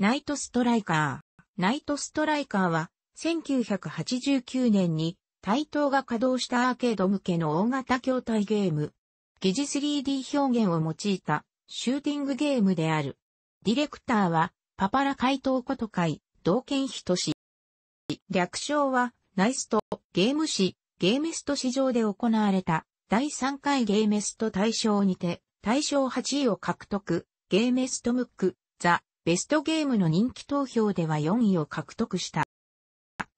ナイトストライカー。ナイトストライカーは、1989年に、台東が稼働したアーケード向けの大型筐体ゲーム。疑似 3D 表現を用いた、シューティングゲームである。ディレクターは、パパラ回答こと会、道県人氏。略称は、ナイスト、ゲーム誌、ゲーメスト市場で行われた、第3回ゲーメスト大賞にて、大賞8位を獲得、ゲーメストムック、ザ、ベストゲームの人気投票では4位を獲得した。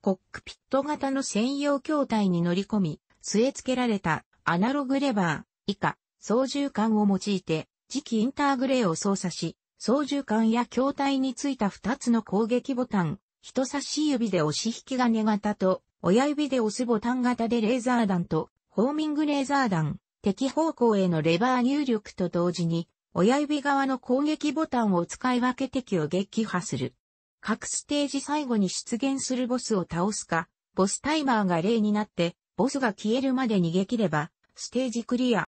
コックピット型の専用筐体に乗り込み、据え付けられたアナログレバー以下操縦桿を用いて次期インターグレーを操作し、操縦桿や筐体についた2つの攻撃ボタン、人差し指で押し引き金型と、親指で押すボタン型でレーザー弾と、ホーミングレーザー弾、敵方向へのレバー入力と同時に、親指側の攻撃ボタンを使い分け敵を撃破する。各ステージ最後に出現するボスを倒すか、ボスタイマーが0になって、ボスが消えるまで逃げ切れば、ステージクリア。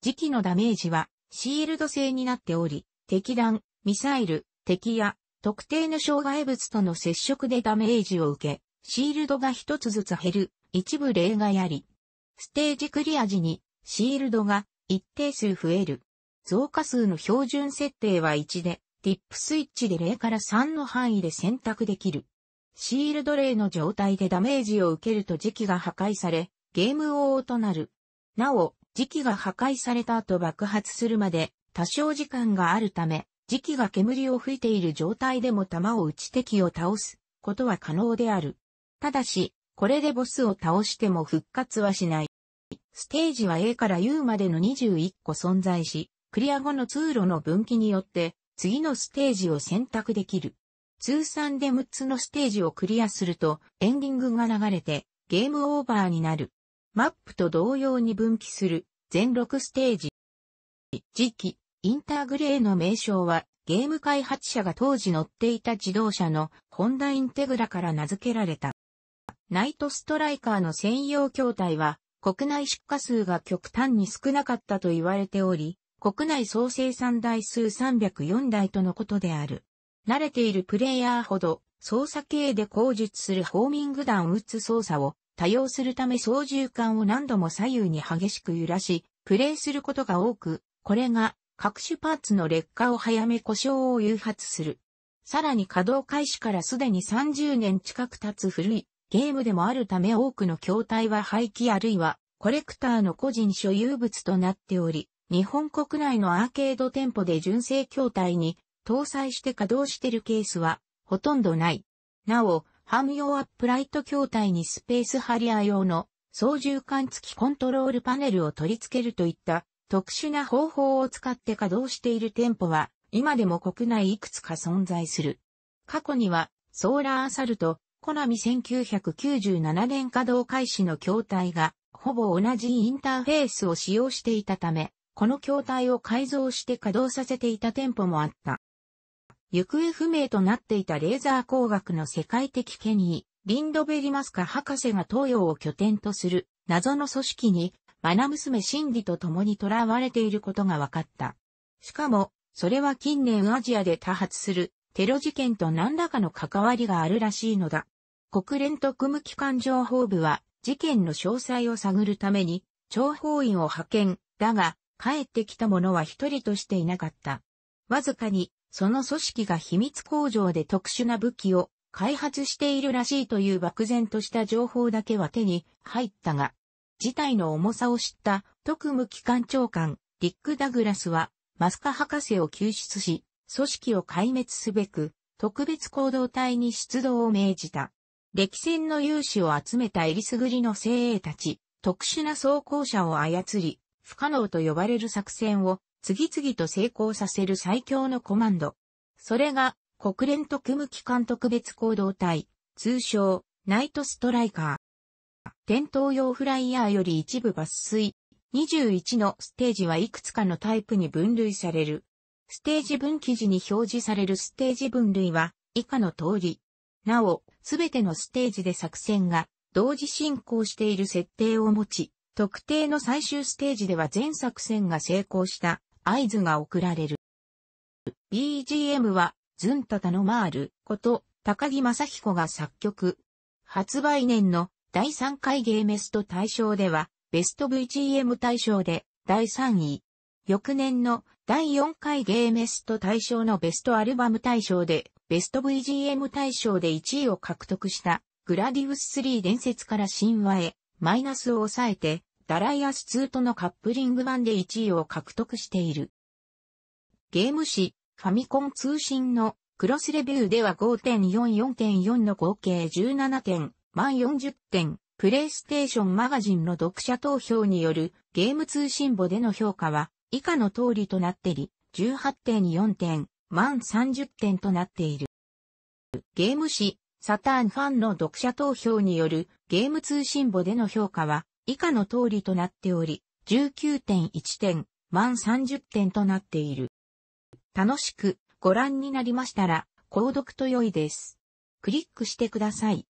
時期のダメージは、シールド制になっており、敵弾、ミサイル、敵や、特定の障害物との接触でダメージを受け、シールドが一つずつ減る、一部例外あり。ステージクリア時に、シールドが一定数増える。増加数の標準設定は1で、ティップスイッチで0から3の範囲で選択できる。シールド例の状態でダメージを受けると磁気が破壊され、ゲーム王となる。なお、磁気が破壊された後爆発するまで多少時間があるため、磁気が煙を吹いている状態でも弾を打ち敵を倒すことは可能である。ただし、これでボスを倒しても復活はしない。ステージは A から U までの21個存在し、クリア後の通路の分岐によって、次のステージを選択できる。通算で6つのステージをクリアすると、エンディングが流れて、ゲームオーバーになる。マップと同様に分岐する、全6ステージ。時期、インターグレーの名称は、ゲーム開発者が当時乗っていた自動車のホンダインテグラから名付けられた。ナイトストライカーの専用筐体は、国内出荷数が極端に少なかったと言われており、国内総生産台数304台とのことである。慣れているプレイヤーほど、操作系で口述するホーミング弾を打つ操作を多用するため操縦桿を何度も左右に激しく揺らし、プレイすることが多く、これが各種パーツの劣化を早め故障を誘発する。さらに稼働開始からすでに30年近く経つ古いゲームでもあるため多くの筐体は廃棄あるいはコレクターの個人所有物となっており、日本国内のアーケード店舗で純正筐体に搭載して稼働しているケースはほとんどない。なお、ハム用アップライト筐体にスペースハリア用の操縦管付きコントロールパネルを取り付けるといった特殊な方法を使って稼働している店舗は今でも国内いくつか存在する。過去にはソーラーアサルト、コナミ1997年稼働開始の筐体がほぼ同じインターフェースを使用していたためこの筐体を改造して稼働させていた店舗もあった。行方不明となっていたレーザー工学の世界的ケニー、リンドベリマスカ博士が東洋を拠点とする謎の組織に、マナ娘真理と共に囚われていることが分かった。しかも、それは近年アジアで多発するテロ事件と何らかの関わりがあるらしいのだ。国連特務機関情報部は事件の詳細を探るために諜報員を派遣、だが帰ってきた者は一人としていなかった。わずかに、その組織が秘密工場で特殊な武器を開発しているらしいという漠然とした情報だけは手に入ったが、事態の重さを知った特務機関長官、ディック・ダグラスは、マスカ博士を救出し、組織を壊滅すべく、特別行動隊に出動を命じた。歴戦の勇士を集めたエリスグリの精鋭たち、特殊な装甲車を操り、不可能と呼ばれる作戦を次々と成功させる最強のコマンド。それが国連特務機関特別行動隊、通称ナイトストライカー。点灯用フライヤーより一部抜粋。21のステージはいくつかのタイプに分類される。ステージ分記事に表示されるステージ分類は以下の通り。なお、すべてのステージで作戦が同時進行している設定を持ち、特定の最終ステージでは全作戦が成功した合図が送られる。BGM は、ズンタタのマールこと、高木正彦が作曲。発売年の第3回ゲーメスト大賞では、ベスト VGM 大賞で第3位。翌年の第4回ゲーメスト大賞のベストアルバム大賞で、ベスト VGM 大賞で1位を獲得した、グラディウス3伝説から神話へ、マイナスを抑えて、ダライアス2とのカップリング版で1位を獲得している。ゲーム誌、ファミコン通信のクロスレビューでは5.44.4の合計17点、満40点、プレイステーションマガジンの読者投票によるゲーム通信簿での評価は以下の通りとなってり、18.4点、満30点となっている。ゲーム誌、サターンファンの読者投票によるゲーム通信簿での評価は以下の通りとなっており、19.1点、満30点となっている。楽しくご覧になりましたら、購読と良いです。クリックしてください。